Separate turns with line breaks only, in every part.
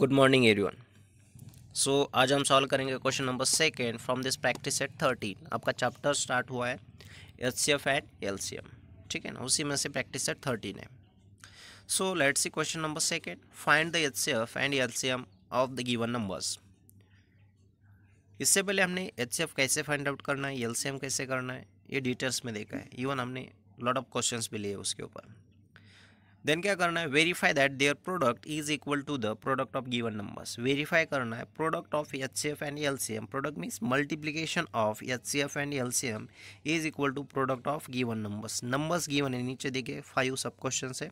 good morning everyone so आज हम solve करेंगे question number second from this practice eight thirteen आपका chapter start हुआ है H C F and L C M ठीक है ना उसी में से प्रैक्टिस एट थर्टीन है so let's see question number second find the H C F and L C M of the given numbers इससे पहले हमने एच सी एफ कैसे फाइंड आउट करना है एल सी एम कैसे करना है ये डिटेल्स में देखा है इवन हमने लॉट ऑफ क्वेश्चन भी लिए उसके ऊपर देन क्या करना है verify that their product is equal to the product of given numbers verify करना है product of H C F and L C M product means multiplication of H C F and L C M is equal to product of given numbers numbers given है नीचे देखिए five सब question है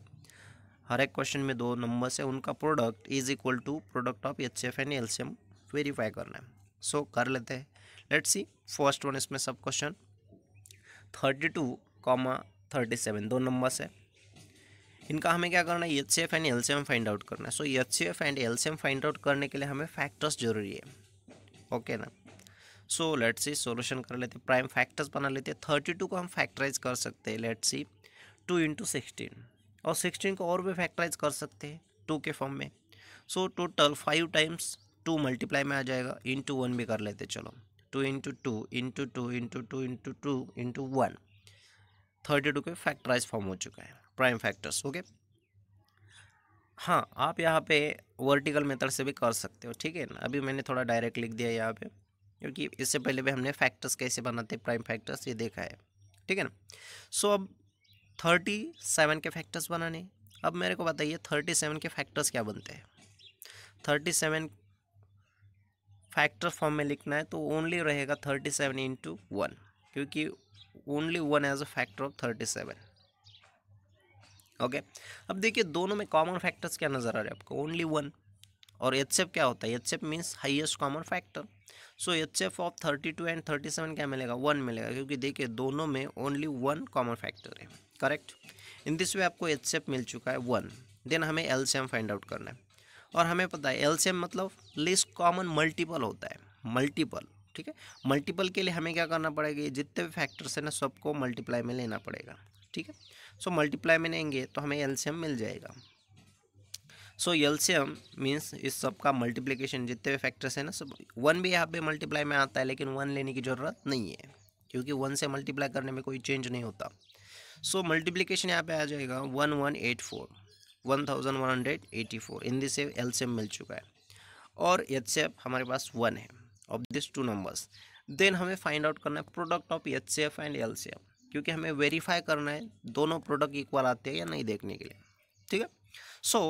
हर एक question में दो numbers है उनका product is equal to product of H C F and L C M verify करना है सो so, कर लेते हैं लेट्स सी फर्स्ट वन इसमें सब question thirty two comma thirty seven दो नंबर्स है इनका हमें क्या करना है H C F and L C M find out करना है so H C F and L C M find out करने के लिए हमें फैक्टर्स जरूरी है ओके ना सो लेट सी सोल्यूशन कर लेते हैं प्राइम फैक्टर्स बना लेते हैं थर्टी टू को हम फैक्टराइज कर सकते हैं let see two into sixteen और सिक्सटीन को और भी फैक्टराइज कर सकते हैं टू के फॉर्म में so total five times two multiply में आ जाएगा इंटू वन भी कर लेते चलो two into two into two into two into two into one thirty two के फैक्टराइज फॉर्म हो चुका है प्राइम फैक्टर्स ओके हाँ आप यहाँ पे वर्टिकल मेथड से भी कर सकते हो ठीक है ना अभी मैंने थोड़ा डायरेक्ट लिख दिया यहाँ पे क्योंकि इससे पहले भी हमने फैक्टर्स कैसे बनाते प्राइम फैक्टर्स ये देखा है ठीक है ना सो अब थर्टी सेवन के फैक्टर्स बनाने अब मेरे को बताइए थर्टी सेवन के फैक्टर्स क्या बनते हैं थर्टी सेवन फैक्टर फॉर्म में लिखना है तो ओनली रहेगा थर्टी सेवन इंटू वन क्योंकि only one as a factor of thirty seven okay अब देखिए दोनों में कॉमन फैक्टर्स क्या नज़र आ रहे हैं आपको ओनली वन और एच क्या होता है H F means highest common factor so H F of thirty two and thirty seven क्या मिलेगा वन मिलेगा क्योंकि देखिए दोनों में ओनली वन कॉमन फैक्टर है करेक्ट इन दिस वे आपको एच मिल चुका है वन देन हमें L C M find out करना है और हमें पता है एल सी एम मतलब लिस्ट कॉमन मल्टीपल होता है मल्टीपल ठीक है मल्टीपल के लिए हमें क्या करना पड़ेगा जितने भी फैक्टर्स हैं ना सबको मल्टीप्लाई में लेना पड़ेगा ठीक है सो मल्टीप्लाई में लेंगे तो हमें एल्शियम मिल जाएगा सो एल्शियम मीन्स इस सब का मल्टीप्लीकेशन जितने भी फैक्टर्स हैं ना सब वन भी यहाँ पे मल्टीप्लाई में आता है लेकिन वन लेने की ज़रूरत नहीं है क्योंकि वन से मल्टीप्लाई करने में कोई चेंज नहीं होता सो मल्टीप्लीकेशन यहाँ पे आ जाएगा one one eight four one thousand one hundred eighty four in this LCM मिल चुका है और एच हमारे पास वन है of this two numbers then हमें फाइंड आउट करना है product of H and LCM क्योंकि हमें वेरीफाई करना है दोनों प्रोडक्ट इक्वल आते हैं या नहीं देखने के लिए ठीक है so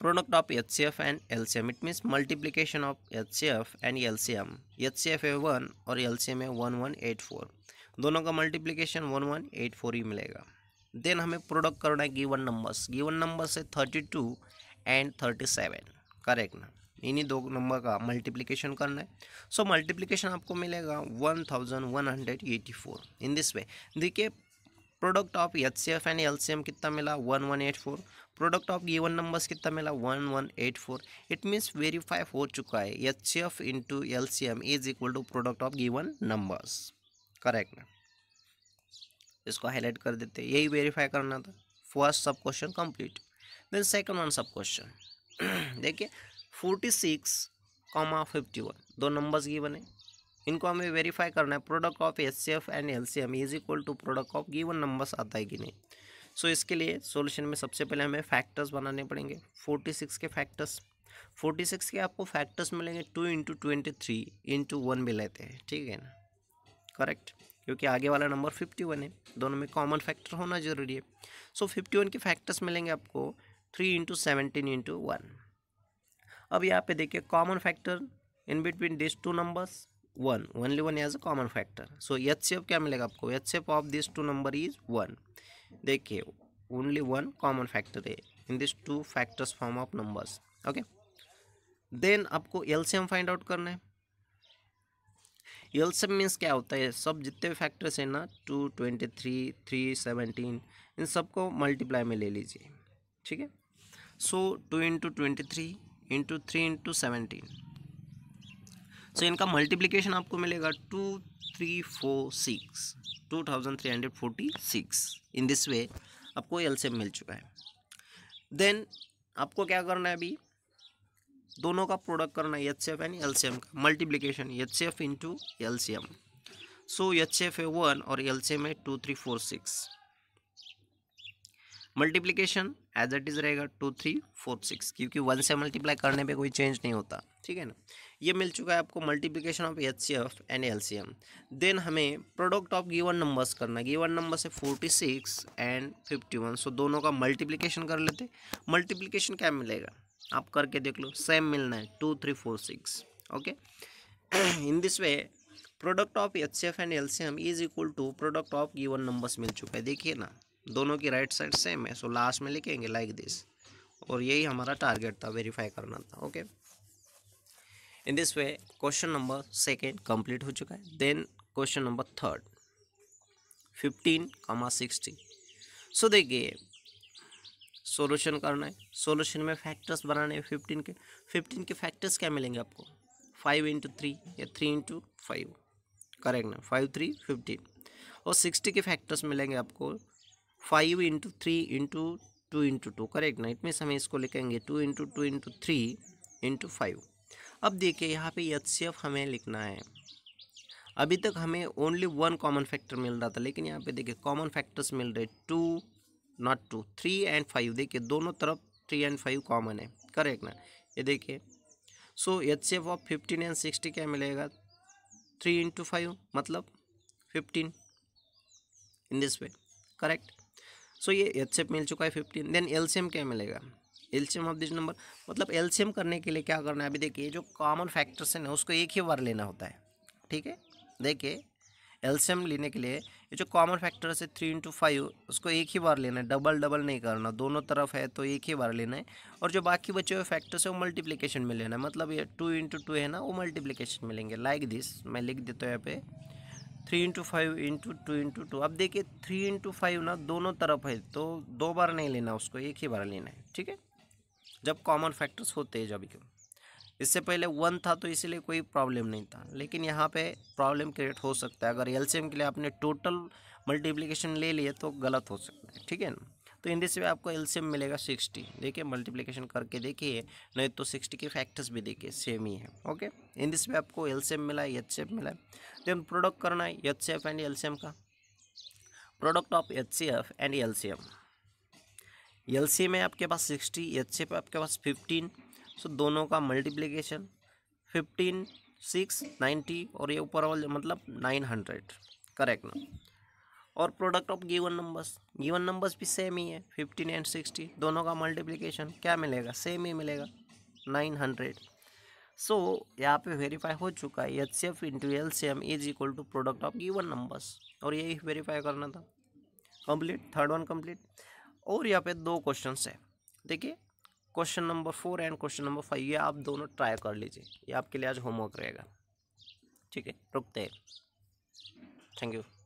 product of H C F and L C M it means multiplication of H C F and L C M H C F a one और L C M a one one eight four दोनों का multiplication one one eight four ही मिलेगा then हमें product करना है given numbers given numbers है thirty two and thirty seven correct ना इन्हीं दो नंबर का मल्टीप्लिकेशन करना है सो so, मल्टीप्लिकेशन आपको मिलेगा one thousand one hundred eighty four in this way देखिए product of H C F and L C M कितना मिला one one eight four product of one numbers कितना मिला one one eight four it means verify हो चुका है H C F into L C M is equal to product of given numbers correct ना इसको highlight कर देते यही वेरीफाई करना था first sub question complete then second one sub question देखिए forty six comma fifty one दो numbers given है इनको हमें वेरीफाई करना है product of F and L C M is equal to product of given numbers आता है कि नहीं सो so, इसके लिए सॉल्यूशन में सबसे पहले हमें फैक्टर्स बनाने पड़ेंगे फोर्टी सिक्स के फैक्टर्स फोर्टी सिक्स के आपको फैक्टर्स मिलेंगे two into twenty three into one भी लेते हैं ठीक है ना करेक्ट क्योंकि आगे वाला नंबर फिफ्टी वन है दोनों में कॉमन फैक्टर होना जरूरी है सो फिफ्टी वन के फैक्टर्स मिलेंगे आपको three into seventeen into one अब यहाँ पे देखिए common factor in between this two numbers one only one as a common factor so H C F क्या मिलेगा आपको H C F of this two number is one देखिए ओनली वन कॉमन फैक्टर है in this two factors form of numbers okay then आपको LCM find out करना है LCM means क्या होता है सब जितने भी फैक्टर्स हैं ना two twenty three three seventeen इन सबको मल्टीप्लाई में ले लीजिए ठीक है so two into twenty three into three into seventeen so इनका मल्टीप्लीकेशन आपको मिलेगा two three four six two thousand three hundred forty six in this way आपको एल से मिल चुका है देन आपको क्या करना है अभी दोनों का प्रोडक्ट करना है H C F and L C M का multiplication H C F into L C M so H C F है वन और एल सी एम है two three four six multiplication as it is रहेगा two three four six क्योंकि one से multiply करने पे कोई चेंज नहीं होता ठीक है ना ये मिल चुका है आपको multiplication of H C F and L C M then हमें प्रोडक्ट ऑफ गिवन नंबर्स करना गिवन नंबर से forty six and fifty one so दोनों का मल्टीप्लीकेशन कर लेते मल्टीप्लीकेशन क्या मिलेगा आप करके देख लो सेम मिलना है two three four six okay in this way product of H C F and L C M is equal to product of given numbers मिल चुका है देखिए ना दोनों की राइट साइड सेम है सो लास्ट में लिखेंगे लाइक दिस और यही हमारा टारगेट था वेरीफाई करना था okay in this way question number second complete हो चुका है then question number third fifteen comma sixty so देखिए सोल्यूशन करना है सोल्यूशन में फैक्टर्स बनाने हैं फिफ्टीन के फिफ्टीन के फैक्टर्स क्या मिलेंगे आपको फाइव इंटू थ्री या थ्री इंटू फाइव करेक्ट ना फाइव थ्री फिफ्टीन और सिक्सटी के फैक्टर्स मिलेंगे आपको five into three into two into two correct ना इट मीन्स हमें इसको लिखेंगे two into two into three into five अब देखिए यहाँ पे एच सी एफ हमें लिखना है अभी तक हमें ओनली वन कॉमन फैक्टर मिल रहा था लेकिन यहाँ पे देखिए कॉमन फैक्टर्स मिल रहे two not two three and five देखिए दोनों तरफ थ्री एंड फाइव कॉमन है करेक्ट ना ये देखिए so H C F of fifteen and sixty क्या मिलेगा थ्री इंटू फाइव मतलब fifteen in this way correct so ये एच सेप मिल चुका है फिफ्टीन देन एल्शियम क्या मिलेगा एल्शियम ऑफ दिस नंबर मतलब एल्शियम करने के लिए क्या करना है अभी देखिए जो कॉमन फैक्टर्स है ना उसको एक ही बार लेना होता है ठीक है देखिए एल्शियम लेने के लिए ये जो कॉमन फैक्टर्स है थ्री इंटू फाइव उसको एक ही बार लेना है डबल डबल नहीं करना दोनों तरफ है तो एक ही बार लेना है और जो बाकी बचे हुए फैक्टर्स है वो मल्टीप्लिकेशन में लेना है मतलब ये टू इंटू टू है ना वो मल्टीप्लिकेशन में लेंगे लाइक दिस मैं लिख देता हूँ यहाँ पे three into five into two into two अब देखिए थ्री इंटू फाइव ना दोनों तरफ है तो दो बार नहीं लेना उसको एक ही बार लेना है ठीक है जब कॉमन फैक्टर्स होते हैं जब क्यों इससे पहले वन था तो इसीलिए कोई प्रॉब्लम नहीं था लेकिन यहाँ पे प्रॉब्लम क्रिएट हो सकता है अगर एलसीएम के लिए आपने टोटल मल्टीप्लीकेशन ले लिए तो गलत हो सकता है ठीक है ना तो इन दिस वे आपको एलसीएम मिलेगा सिक्सटी देखिए मल्टीप्लीकेशन करके देखिए नहीं तो सिक्सटी के फैक्टर्स भी देखिए सेम ही है ओके इन दिस वे आपको एलसीएम मिला है एच मिला है देन प्रोडक्ट करना है एच एंड एल का product of H and L L है आपके पास सिक्सटी एच सी आपके पास फिफ्टीन सो so, दोनों का मल्टीप्लीकेशन फिफ्टीन सिक्स नाइन्टी और ये ऊपर वाले मतलब नाइन हंड्रेड करेक्ट ना और product of given numbers given numbers भी सेम ही है फिफ्टीन एंड सिक्सटी दोनों का मल्टीप्लिकेशन क्या मिलेगा सेम ही मिलेगा नाइन हंड्रेड सो यहाँ पे वेरीफाई हो चुका है H C F into L C M is equal to product of given numbers और यही वेरीफाई करना था कंप्लीट थर्ड वन कंप्लीट और यहाँ पे दो क्वेश्चन है देखिए question number four and question number five ये आप दोनों ट्राई कर लीजिए ये आपके लिए आज होमवर्क रहेगा ठीक है रुकते हैं थैंक यू